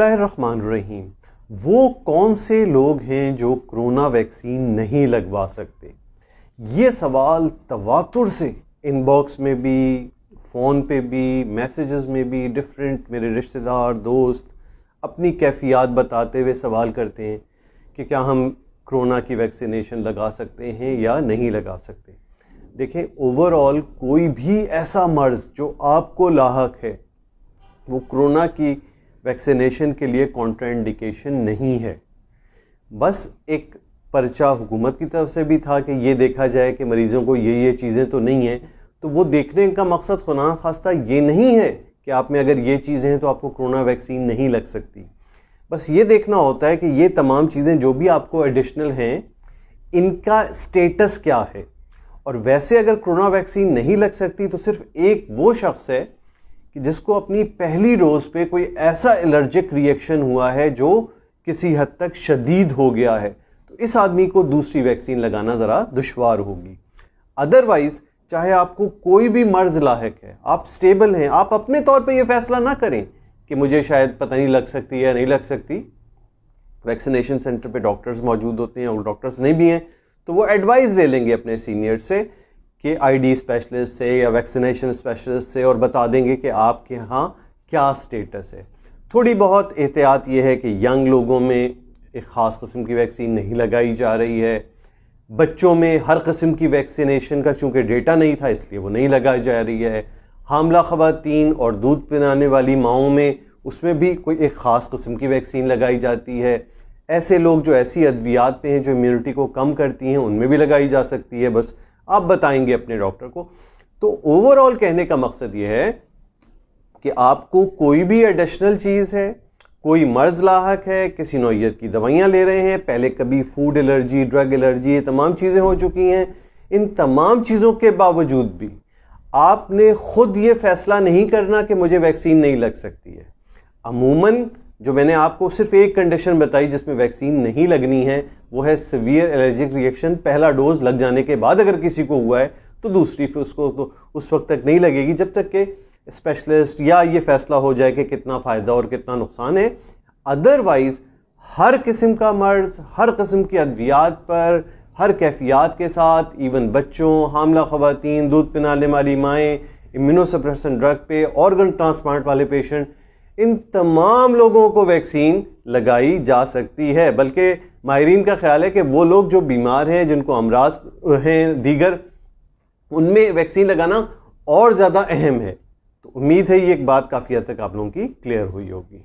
रहीम वो कौन से लोग हैं जो कोरोना वैक्सीन नहीं लगवा सकते ये सवाल तवातुर से इनबॉक्स में भी फ़ोन पे भी मैसेजेस में भी डिफरेंट मेरे रिश्तेदार दोस्त अपनी कैफियत बताते हुए सवाल करते हैं कि क्या हम कोरोना की वैक्सीनेशन लगा सकते हैं या नहीं लगा सकते देखें ओवरऑल कोई भी ऐसा मर्ज़ जो आपको लाक है वो कोरोना की वैक्सीनेशन के लिए कॉन्ट्राइंडिकेशन नहीं है बस एक पर्चा हुकूमत की तरफ से भी था कि ये देखा जाए कि मरीज़ों को ये ये चीज़ें तो नहीं हैं तो वो देखने का मकसद खुना खास्ता ये नहीं है कि आप में अगर ये चीज़ें हैं तो आपको कोरोना वैक्सीन नहीं लग सकती बस ये देखना होता है कि ये तमाम चीज़ें जो भी आपको एडिशनल हैं इनका स्टेटस क्या है और वैसे अगर कोरोना वैक्सीन नहीं लग सकती तो सिर्फ एक वो शख्स है कि जिसको अपनी पहली डोज पे कोई ऐसा एलर्जिक रिएक्शन हुआ है जो किसी हद तक शदीद हो गया है तो इस आदमी को दूसरी वैक्सीन लगाना ज़रा दुशवार होगी अदरवाइज़ चाहे आपको कोई भी मर्ज लाक है आप स्टेबल हैं आप अपने तौर पे ये फैसला ना करें कि मुझे शायद पता नहीं लग सकती या नहीं लग सकती वैक्सीनेशन सेंटर पे डॉक्टर्स मौजूद होते हैं और डॉक्टर्स नहीं भी हैं तो वो एडवाइस ले लेंगे अपने सीनियर से के आईडी स्पेशलिस्ट से या वैक्सीनेशन स्पेशलिस्ट से और बता देंगे कि आपके यहाँ क्या स्टेटस है थोड़ी बहुत एहतियात ये है कि यंग लोगों में एक ख़ास कस्म की वैक्सीन नहीं लगाई जा रही है बच्चों में हर कस्म की वैक्सीनेशन का चूँकि डेटा नहीं था इसलिए वो नहीं लगाई जा रही है हामला ख़वातीन और दूध पिलाने वाली माओं में उसमें भी कोई एक ख़ास कस्म की वैक्सीन लगाई जाती है ऐसे लोग जो ऐसी अद्वियात पे हैं जो इम्यूनिटी को कम करती हैं उनमें भी लगाई जा सकती है बस आप बताएंगे अपने डॉक्टर को तो ओवरऑल कहने का मकसद ये है कि आपको कोई भी एडिशनल चीज़ है कोई मर्ज लाक है किसी नोयत की दवाइयाँ ले रहे हैं पहले कभी फूड एलर्जी ड्रग एलर्जी ये तमाम चीज़ें हो चुकी हैं इन तमाम चीज़ों के बावजूद भी आपने खुद ये फैसला नहीं करना कि मुझे वैक्सीन नहीं लग सकती है अमूमन जो मैंने आपको सिर्फ एक कंडीशन बताई जिसमें वैक्सीन नहीं लगनी है वो है सिवियर एलर्जिक रिएक्शन पहला डोज लग जाने के बाद अगर किसी को हुआ है तो दूसरी फिर उसको तो उस वक्त तक नहीं लगेगी जब तक के स्पेशलिस्ट या ये फैसला हो जाए कि कितना फ़ायदा और कितना नुकसान है अदरवाइज़ हर किस्म का मर्ज हर किस्म की अद्वियात पर हर कैफियात के साथ इवन बच्चों हामला ख़वान दूध पिनाने वाली माएँ इम्यूनोसप्रेशन ड्रग पे ऑर्गन ट्रांसप्लांट वाले पेशेंट इन तमाम लोगों को वैक्सीन लगाई जा सकती है बल्कि माहरीन का ख्याल है कि वो लोग जो बीमार हैं जिनको अमराज हैं दीगर उनमें वैक्सीन लगाना और ज़्यादा अहम है तो उम्मीद है ये एक बात काफ़ी हद तक आप लोगों की क्लियर हुई होगी